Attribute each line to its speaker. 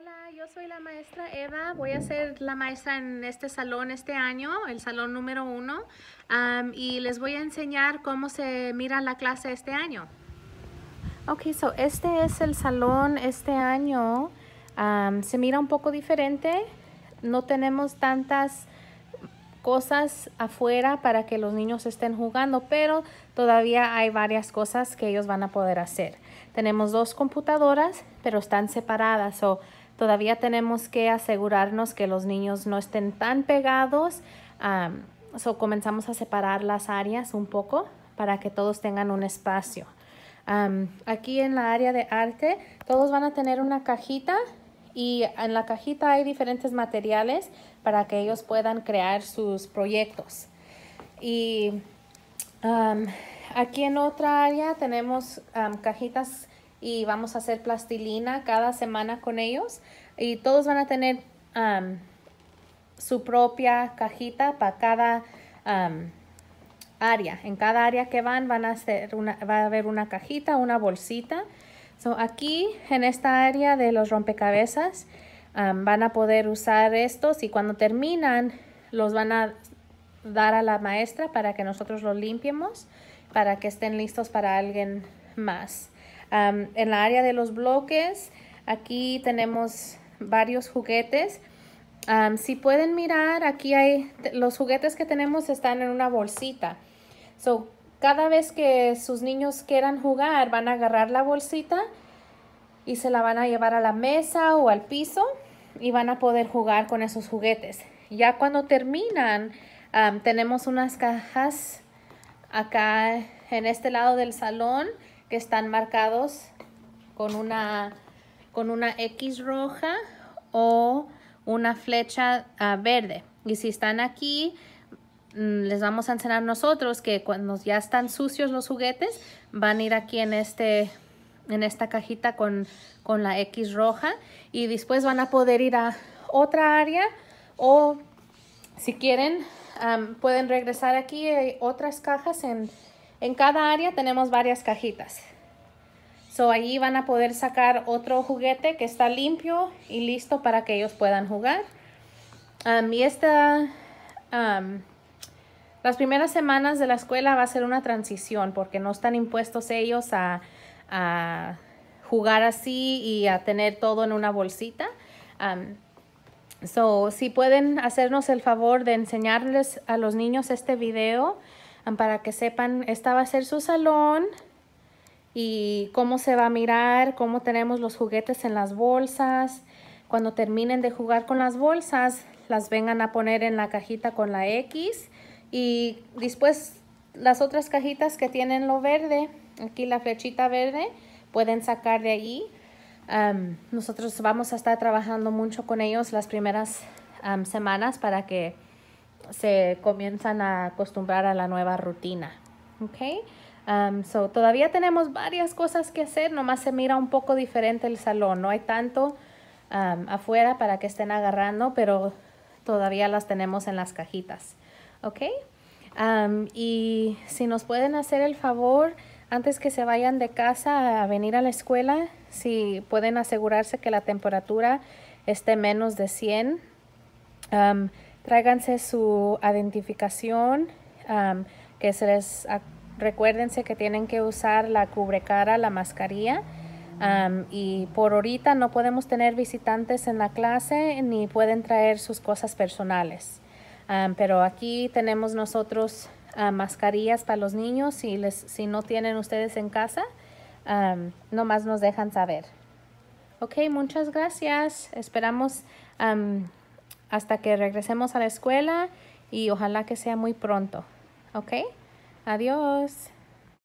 Speaker 1: Hola, yo soy la maestra Eva. Voy a ser la maestra en este salón este año, el salón número uno, y les voy a enseñar cómo se mira la clase este año. Ok, so este es el salón este año. se mira un poco diferente. No tenemos tantas cosas afuera para que los niños estén jugando, pero todavía hay varias cosas que ellos van a poder hacer. Tenemos dos computadoras, pero están separadas. o Todavía tenemos que asegurarnos que los niños no estén tan pegados. o comenzamos a separar las áreas un poco para que todos tengan un espacio. aquí en la área de arte, todos van a tener una cajita y en la cajita hay diferentes materiales para que ellos puedan crear sus proyectos. Y aquí en otra área tenemos cajitas y vamos a hacer plastilina cada semana con ellos y todos van a tener um, su propia cajita para cada um, área. En cada área que van van a hacer una, va a haber una cajita, una bolsita. So, aquí en esta área de los rompecabezas um, van a poder usar estos y cuando terminan los van a dar a la maestra para que nosotros los limpiemos para que estén listos para alguien más en la área de los bloques, aquí tenemos varios juguetes. si pueden mirar, aquí hay los juguetes que tenemos están en una bolsita. cada vez que sus niños quieran jugar, van a agarrar la bolsita y se la van a llevar a la mesa o al piso y van a poder jugar con esos juguetes. Ya cuando terminan, tenemos unas cajas acá en este lado del salón que están marcados con una, con una X roja o una flecha ah, verde. Y si están aquí, mm, les vamos a enseñar nosotros que cuando ya están sucios los juguetes, van a ir aquí en este en esta cajita con, la X roja y después van a poder ir a otra área o si quieren pueden regresar aquí hay eh, otras cajas en, en cada área tenemos varias cajitas. So, ahí van a poder sacar otro juguete que está limpio y listo para que ellos puedan jugar. Um, y esta, um, las primeras semanas de la escuela va a ser una transición porque no están impuestos ellos a, jugar así y a tener todo en una bolsita. Um, so, si pueden hacernos el favor de enseñarles a los niños este video, para que sepan, esta va a ser su salón y cómo se va a mirar, cómo tenemos los juguetes en las bolsas. Cuando terminen de jugar con las bolsas, las vengan a poner en la cajita con la X y después las otras cajitas que tienen lo verde, aquí la flechita verde, pueden sacar de ahí. nosotros vamos a estar trabajando mucho con ellos las primeras semanas para que se comienzan a acostumbrar a la nueva rutina. ¿Ok? Um, so, todavía tenemos varias cosas que hacer, nomás se mira un poco diferente el salón. No hay tanto um, afuera para que estén agarrando, pero todavía las tenemos en las cajitas. ¿Ok? Um, y si nos pueden hacer el favor, antes que se vayan de casa a venir a la escuela, si pueden asegurarse que la temperatura esté menos de 100. Tráiganse su identificación, que se les... Recuérdense que tienen que usar la cubrecara, la mascarilla. y por ahorita no podemos tener visitantes en la clase ni pueden traer sus cosas personales. pero aquí tenemos nosotros mascarillas para los niños. Si, les, si no tienen ustedes en casa, nomás nos dejan saber. Ok, muchas gracias. Esperamos hasta que regresemos a la escuela y ojalá que sea muy pronto. ¿Ok? Adiós.